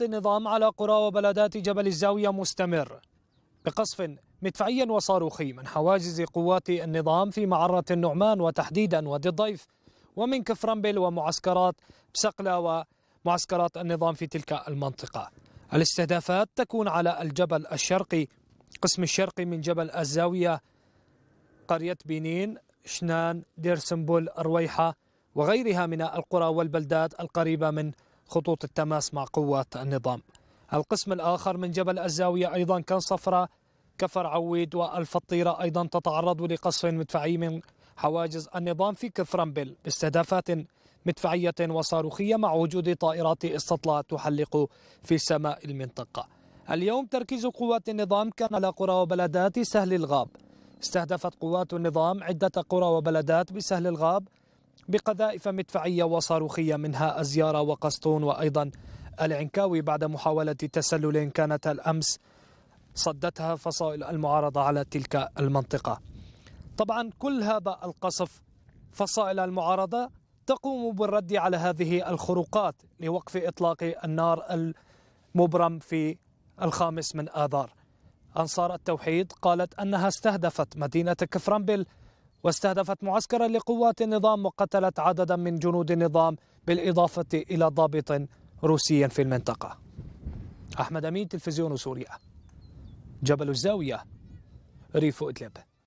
النظام على قرى وبلدات جبل الزاوية مستمر بقصف مدفعي وصاروخي من حواجز قوات النظام في معرة النعمان وتحديدا وادي الضيف ومن كفرنبل ومعسكرات بسقلة ومعسكرات النظام في تلك المنطقة الاستهدافات تكون على الجبل الشرقي قسم الشرقي من جبل الزاوية قرية بنين شنان ديرسنبول رويحه وغيرها من القرى والبلدات القريبة من خطوط التماس مع قوات النظام القسم الآخر من جبل الزاوية أيضا كان صفرة كفر عويد والفطيرة أيضا تتعرض لقصف مدفعي من حواجز النظام في كفرنبل باستهدافات مدفعية وصاروخية مع وجود طائرات استطلاع تحلق في سماء المنطقة اليوم تركيز قوات النظام كان على قرى وبلدات سهل الغاب استهدفت قوات النظام عدة قرى وبلدات بسهل الغاب بقذائف مدفعية وصاروخية منها أزيارة وقسطون وأيضا العنكاوي بعد محاولة تسلل كانت الأمس صدتها فصائل المعارضة على تلك المنطقة طبعا كل هذا القصف فصائل المعارضة تقوم بالرد على هذه الخروقات لوقف إطلاق النار المبرم في الخامس من آذار أنصار التوحيد قالت أنها استهدفت مدينة كفرنبل واستهدفت معسكرا لقوات النظام وقتلت عددا من جنود النظام بالإضافة إلى ضابط روسي في المنطقة أحمد أمين تلفزيون سوريا جبل الزاوية ريف إدلب